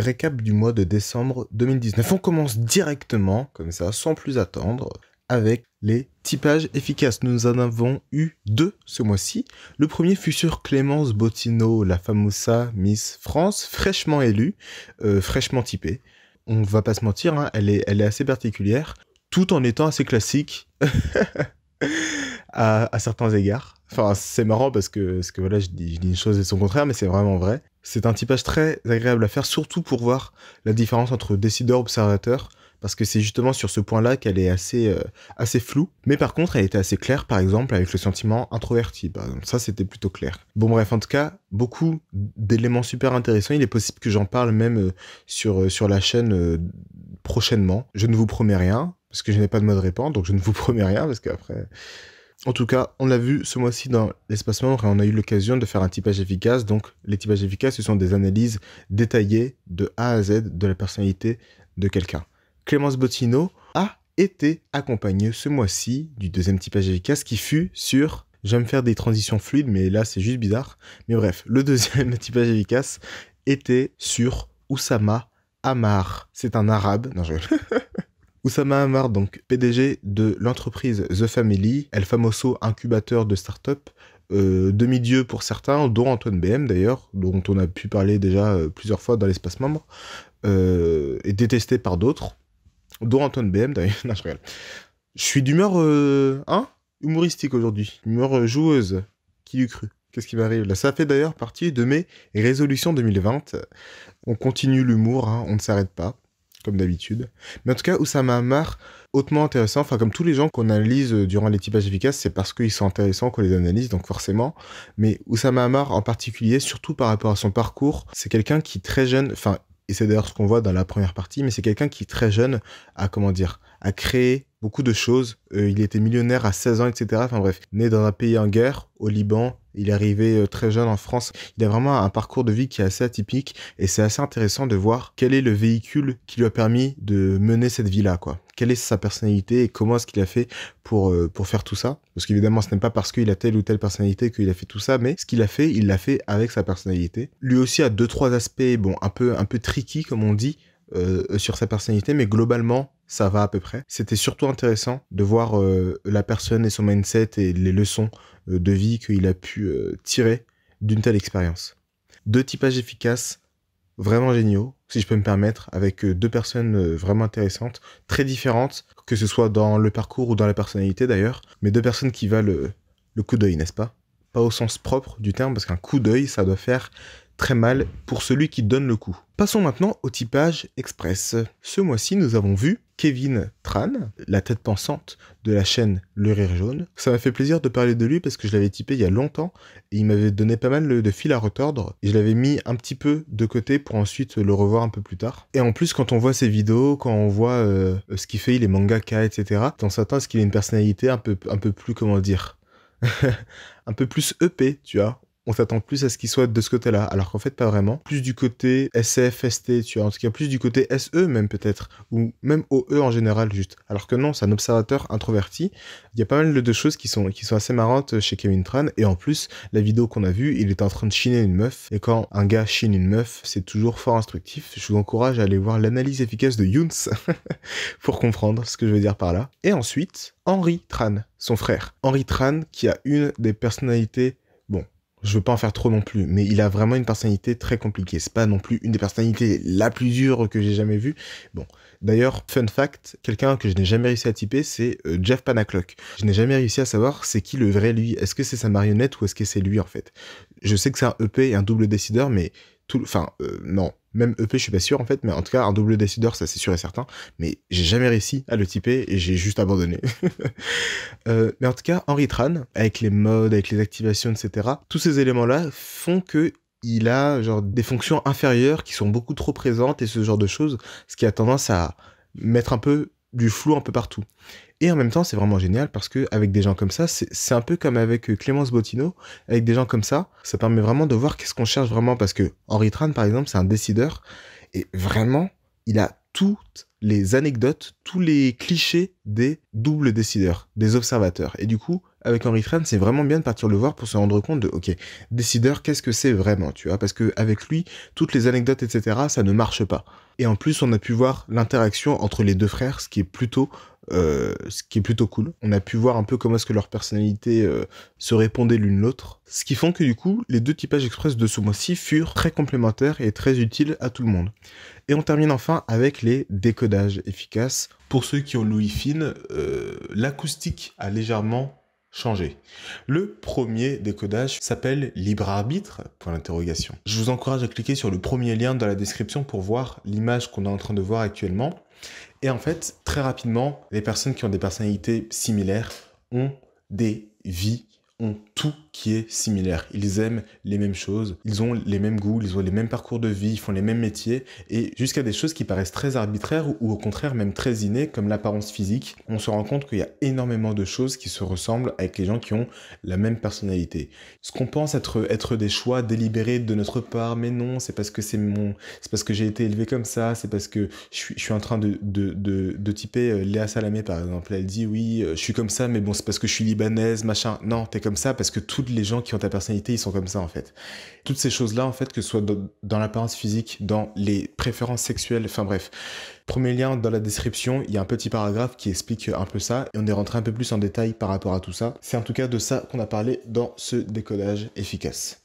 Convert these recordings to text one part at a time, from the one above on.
récap du mois de décembre 2019. On commence directement, comme ça, sans plus attendre, avec les typages efficaces. Nous en avons eu deux ce mois-ci. Le premier fut sur Clémence Bottineau, la famosa Miss France, fraîchement élue, euh, fraîchement typée. On va pas se mentir, hein, elle, est, elle est assez particulière, tout en étant assez classique à certains égards. Enfin, c'est marrant parce que, que voilà, je dis, une chose et son contraire, mais c'est vraiment vrai. C'est un typage très agréable à faire, surtout pour voir la différence entre décideur observateur, parce que c'est justement sur ce point-là qu'elle est assez, euh, assez floue. Mais par contre, elle était assez claire, par exemple, avec le sentiment introverti. Ça, c'était plutôt clair. Bon, bref, en tout cas, beaucoup d'éléments super intéressants. Il est possible que j'en parle même euh, sur, euh, sur la chaîne prochainement. Je ne vous promets rien, parce que je n'ai pas de mode répand, donc je ne vous promets rien, parce qu'après en tout cas, on l'a vu ce mois-ci dans l'espace membre et on a eu l'occasion de faire un typage efficace. Donc, les typages efficaces, ce sont des analyses détaillées de A à Z de la personnalité de quelqu'un. Clémence Bottino a été accompagnée ce mois-ci du deuxième typage efficace qui fut sur J'aime faire des transitions fluides, mais là c'est juste bizarre. Mais bref, le deuxième typage efficace était sur Oussama Amar. C'est un arabe. Non, je... Oussama Amar, donc PDG de l'entreprise The Family, El Famoso incubateur de start-up, euh, demi-dieu pour certains, dont Antoine BM d'ailleurs, dont on a pu parler déjà euh, plusieurs fois dans l'espace membre, euh, et détesté par d'autres, dont Antoine BM d'ailleurs. je suis d'humeur euh, hein, humoristique aujourd'hui, humeur joueuse. Qui eût cru Qu'est-ce qui m'arrive là Ça fait d'ailleurs partie de mes résolutions 2020. On continue l'humour, hein, on ne s'arrête pas comme d'habitude. Mais en tout cas, Oussama Ammar, hautement intéressant. Enfin, comme tous les gens qu'on analyse euh, durant les typages efficaces, c'est parce qu'ils sont intéressants qu'on les analyse, donc forcément. Mais Oussama Ammar, en particulier, surtout par rapport à son parcours, c'est quelqu'un qui très jeune, enfin, et c'est d'ailleurs ce qu'on voit dans la première partie, mais c'est quelqu'un qui très jeune a, comment dire, a créé beaucoup de choses. Euh, il était millionnaire à 16 ans, etc. Enfin bref, né dans un pays en guerre, au Liban, il est arrivé euh, très jeune en France. Il a vraiment un parcours de vie qui est assez atypique et c'est assez intéressant de voir quel est le véhicule qui lui a permis de mener cette vie-là, quoi. Quelle est sa personnalité et comment est-ce qu'il a fait pour, euh, pour faire tout ça. Parce qu'évidemment, ce n'est pas parce qu'il a telle ou telle personnalité qu'il a fait tout ça, mais ce qu'il a fait, il l'a fait avec sa personnalité. Lui aussi a deux, trois aspects, bon, un peu, un peu tricky, comme on dit, euh, sur sa personnalité, mais globalement, ça va à peu près. C'était surtout intéressant de voir euh, la personne et son mindset et les leçons euh, de vie qu'il a pu tirer d'une telle expérience. Deux typages efficaces, vraiment géniaux, si je peux me permettre, avec deux personnes vraiment intéressantes, très différentes, que ce soit dans le parcours ou dans la personnalité d'ailleurs, mais deux personnes qui valent le coup d'œil, n'est-ce pas pas au sens propre du terme, parce qu'un coup d'œil, ça doit faire très mal pour celui qui donne le coup. Passons maintenant au typage express. Ce mois-ci, nous avons vu Kevin Tran, la tête pensante de la chaîne Le Rire Jaune. Ça m'a fait plaisir de parler de lui parce que je l'avais typé il y a longtemps et il m'avait donné pas mal de fil à retordre et je l'avais mis un petit peu de côté pour ensuite le revoir un peu plus tard. Et en plus, quand on voit ses vidéos, quand on voit euh, ce qu'il fait, il est mangaka, etc., on s'attend à ce qu'il ait une personnalité un peu, un peu plus, comment dire, un peu plus EP, tu vois on s'attend plus à ce qu'il soit de ce côté-là, alors qu'en fait pas vraiment. Plus du côté SF, ST, tu vois, en tout cas plus du côté SE même peut-être, ou même OE en général juste. Alors que non, c'est un observateur introverti. Il y a pas mal de choses qui sont, qui sont assez marrantes chez Kevin Tran, et en plus, la vidéo qu'on a vue, il est en train de chiner une meuf, et quand un gars chine une meuf, c'est toujours fort instructif. Je vous encourage à aller voir l'analyse efficace de Younes pour comprendre ce que je veux dire par là. Et ensuite, Henri Tran, son frère. Henri Tran, qui a une des personnalités je veux pas en faire trop non plus, mais il a vraiment une personnalité très compliquée. C'est pas non plus une des personnalités la plus dure que j'ai jamais vue. Bon, d'ailleurs, fun fact, quelqu'un que je n'ai jamais réussi à typer, c'est euh, Jeff Panaclock. Je n'ai jamais réussi à savoir c'est qui le vrai lui. Est-ce que c'est sa marionnette ou est-ce que c'est lui en fait Je sais que c'est un EP et un double décideur, mais tout, enfin, euh, non, même EP, je suis pas sûr en fait, mais en tout cas, un double décideur, ça c'est sûr et certain. Mais j'ai jamais réussi à le typer et j'ai juste abandonné. Euh, mais en tout cas, Henry Tran, avec les modes, avec les activations, etc., tous ces éléments-là font que il a genre des fonctions inférieures qui sont beaucoup trop présentes et ce genre de choses, ce qui a tendance à mettre un peu du flou un peu partout. Et en même temps, c'est vraiment génial parce que avec des gens comme ça, c'est un peu comme avec euh, Clémence Bottineau, avec des gens comme ça, ça permet vraiment de voir qu'est-ce qu'on cherche vraiment parce que Henri Tran, par exemple, c'est un décideur et vraiment, il a toutes les anecdotes, tous les clichés des doubles décideurs, des observateurs. Et du coup, avec Henry Friend, c'est vraiment bien de partir le voir pour se rendre compte de, ok, décideur, qu'est-ce que c'est vraiment, tu vois, parce que lui, toutes les anecdotes, etc., ça ne marche pas. Et en plus, on a pu voir l'interaction entre les deux frères, ce qui est plutôt euh, ce qui est plutôt cool. On a pu voir un peu comment est-ce que leurs personnalités euh, se répondaient l'une l'autre, ce qui font que du coup, les deux typages express de ce mois-ci furent très complémentaires et très utiles à tout le monde. Et on termine enfin avec les décodages efficaces. Pour ceux qui ont l'ouïe fine, euh, l'acoustique a légèrement changé. Le premier décodage s'appelle libre arbitre point Je vous encourage à cliquer sur le premier lien dans la description pour voir l'image qu'on est en train de voir actuellement. Et en fait, très rapidement, les personnes qui ont des personnalités similaires ont des vies tout qui est similaire. Ils aiment les mêmes choses, ils ont les mêmes goûts, ils ont les mêmes parcours de vie, ils font les mêmes métiers, et jusqu'à des choses qui paraissent très arbitraires ou au contraire même très innées, comme l'apparence physique, on se rend compte qu'il y a énormément de choses qui se ressemblent avec les gens qui ont la même personnalité. Ce qu'on pense être, être des choix délibérés de notre part, mais non, c'est parce que c'est mon, c'est parce que j'ai été élevé comme ça, c'est parce que je suis, en train de, de, de, de typer euh, Léa Salamé par exemple. Elle dit oui, euh, je suis comme ça, mais bon, c'est parce que je suis libanaise, machin. Non, t'es comme comme ça parce que toutes les gens qui ont ta personnalité, ils sont comme ça en fait. Toutes ces choses-là, en fait, que ce soit dans, l'apparence physique, dans les préférences sexuelles, enfin bref. Premier lien dans la description, il y a un petit paragraphe qui explique un peu ça et on est rentré un peu plus en détail par rapport à tout ça. C'est en tout cas de ça qu'on a parlé dans ce décodage efficace.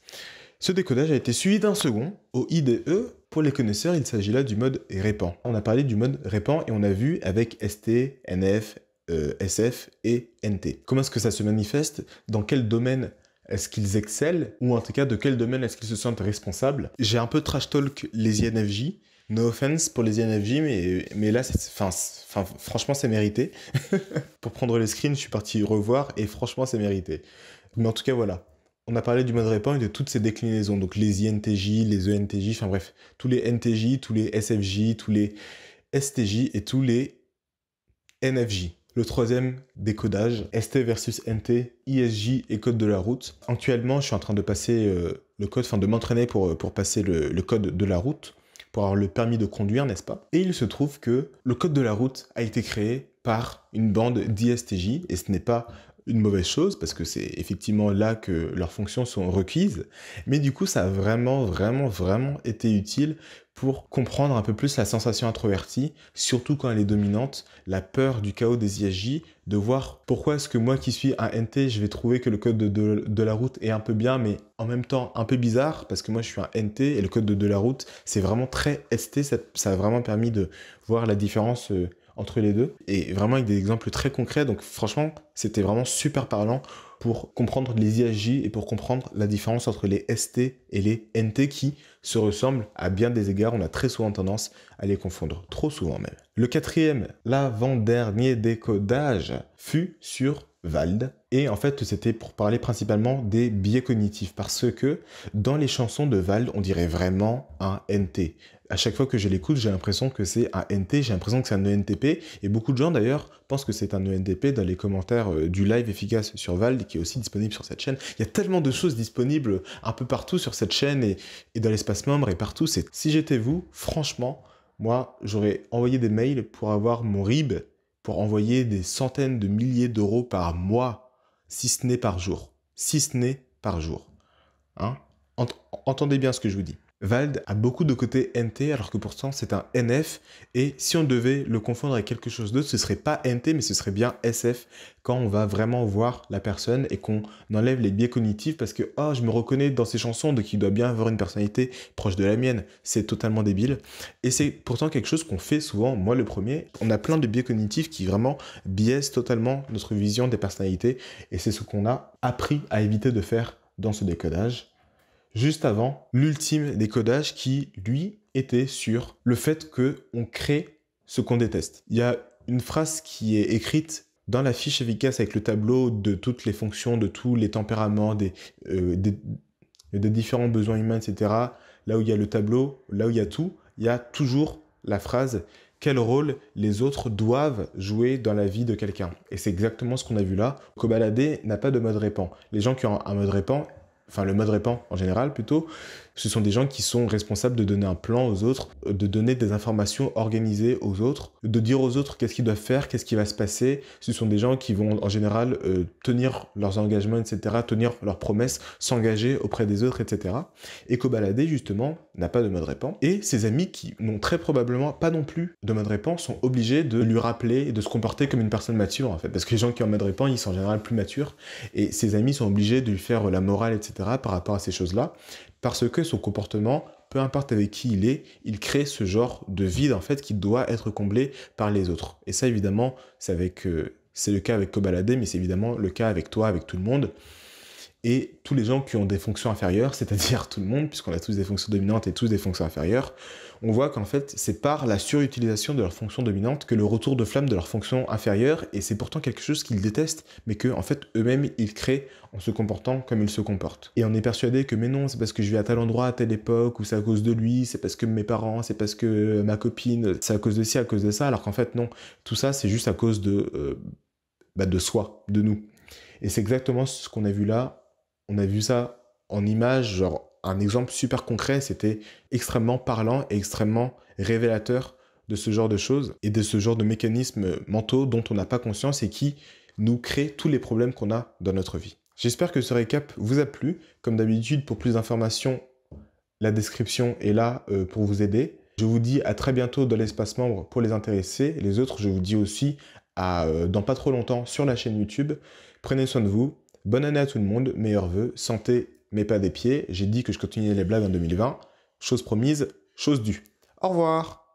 Ce décodage a été suivi d'un second au IDE pour les connaisseurs, il s'agit là du mode répand. On a parlé du mode répand et on a vu avec ST, NF, euh, SF et NT. Comment est-ce que ça se manifeste Dans quel domaine est-ce qu'ils excellent Ou en tout cas, de quel domaine est-ce qu'ils se sentent responsables J'ai un peu trash talk les INFJ. No offense pour les INFJ, mais, mais là, fin, franchement, c'est mérité. pour prendre les screens, je suis parti revoir et franchement, c'est mérité. Mais en tout cas, voilà. On a parlé du mode répand et de toutes ces déclinaisons. Donc les INTJ, les ENTJ, enfin bref, tous les NTJ, tous les SFJ, tous les STJ et tous les NFJ. Le troisième, décodage, ST versus NT, ISJ et code de la route. Actuellement, je suis en train de passer euh, le code, enfin de m'entraîner pour, euh, pour passer le, le, code de la route, pour avoir le permis de conduire, n'est-ce pas Et il se trouve que le code de la route a été créé par une bande d'ISTJ, et ce n'est pas une mauvaise chose parce que c'est effectivement là que leurs fonctions sont requises, mais du coup ça a vraiment, vraiment, vraiment été utile pour comprendre un peu plus la sensation introvertie, surtout quand elle est dominante, la peur du chaos des ISJ, de voir pourquoi est-ce que moi qui suis un NT, je vais trouver que le code de, la route est un peu bien, mais en même temps un peu bizarre, parce que moi je suis un NT et le code de, la route, c'est vraiment très ST, ça, a vraiment permis de voir la différence euh, entre les deux. Et vraiment avec des exemples très concrets. Donc franchement, c'était vraiment super parlant pour comprendre les IHJ et pour comprendre la différence entre les ST et les NT qui se ressemblent à bien des égards. On a très souvent tendance à les confondre, trop souvent même. Le quatrième, l'avant-dernier décodage fut sur Vald. Et en fait, c'était pour parler principalement des biais cognitifs, parce que dans les chansons de Vald, on dirait vraiment un NT à chaque fois que je l'écoute, j'ai l'impression que c'est un NT, j'ai l'impression que c'est un ENTP. Et beaucoup de gens d'ailleurs pensent que c'est un ENTP dans les commentaires euh, du live efficace sur Vald, qui est aussi disponible sur cette chaîne. Il y a tellement de choses disponibles un peu partout sur cette chaîne et, dans l'espace membre et partout. C'est si j'étais vous, franchement, moi j'aurais envoyé des mails pour avoir mon RIB, pour envoyer des centaines de milliers d'euros par mois, si ce n'est par jour, si ce n'est par jour. Hein Entendez bien ce que je vous dis. Vald a beaucoup de côté NT alors que pourtant c'est un NF et si on devait le confondre avec quelque chose d'autre, ce serait pas NT mais ce serait bien SF quand on va vraiment voir la personne et qu'on enlève les biais cognitifs parce que oh je me reconnais dans ses chansons donc il doit bien avoir une personnalité proche de la mienne, c'est totalement débile et c'est pourtant quelque chose qu'on fait souvent, moi le premier, on a plein de biais cognitifs qui vraiment biaisent totalement notre vision des personnalités et c'est ce qu'on a appris à éviter de faire dans ce décodage juste avant l'ultime décodage qui, lui, était sur le fait que on crée ce qu'on déteste. Il y a une phrase qui est écrite dans la fiche efficace avec le tableau de toutes les fonctions, de tous les tempéraments, des, euh, différents besoins humains, etc. Là où il y a le tableau, là où il y a tout, il y a toujours la phrase quel rôle les autres doivent jouer dans la vie de quelqu'un. Et c'est exactement ce qu'on a vu là. Cobalader n'a pas de mode répand. Les gens qui ont un mode répand, enfin le mode répand en général plutôt, ce sont des gens qui sont responsables de donner un plan aux autres, euh, de donner des informations organisées aux autres, de dire aux autres qu'est-ce qu'ils doivent faire, qu'est-ce qui va se passer. Ce sont des gens qui vont en général euh, tenir leurs engagements, etc., tenir leurs promesses, s'engager auprès des autres, etc. Et Kobalade, justement, n'a pas de mode répand. Et ses amis qui n'ont très probablement pas non plus de mode répand sont obligés de lui rappeler et de se comporter comme une personne mature, en fait. Parce que les gens qui ont mode répand, ils sont en général plus matures. Et ses amis sont obligés de lui faire la morale, etc., par rapport à ces choses-là. Parce que son comportement, peu importe avec qui il est, il crée ce genre de vide en fait qui doit être comblé par les autres. Et ça évidemment, c'est euh, c'est le cas avec Kobalade, mais c'est évidemment le cas avec toi, avec tout le monde et tous les gens qui ont des fonctions inférieures, c'est-à-dire tout le monde, puisqu'on a tous des fonctions dominantes et tous des fonctions inférieures, on voit qu'en fait, c'est par la surutilisation de leurs fonctions dominantes que le retour de flamme de leurs fonctions inférieures, et c'est pourtant quelque chose qu'ils détestent, mais que, en fait, eux-mêmes, ils créent en se comportant comme ils se comportent. Et on est persuadé que, mais non, c'est parce que je vais à tel endroit, à telle époque, ou c'est à cause de lui, c'est parce que mes parents, c'est parce que ma copine, c'est à cause de ci, à cause de ça, alors qu'en fait, non, tout ça, c'est juste à cause de, euh, bah, de soi, de nous. Et c'est exactement ce qu'on a vu là on a vu ça en images, genre un exemple super concret, c'était extrêmement parlant et extrêmement révélateur de ce genre de choses et de ce genre de mécanismes mentaux dont on n'a pas conscience et qui nous créent tous les problèmes qu'on a dans notre vie. J'espère que ce récap vous a plu. Comme d'habitude, pour plus d'informations, la description est là euh, pour vous aider. Je vous dis à très bientôt dans l'espace membre pour les intéressés. Les autres, je vous dis aussi à euh, dans pas trop longtemps sur la chaîne YouTube. Prenez soin de vous Bonne année à tout le monde, meilleurs vœux, santé, mais pas des pieds. J'ai dit que je continuais les blagues en 2020. Chose promise, chose due. Au revoir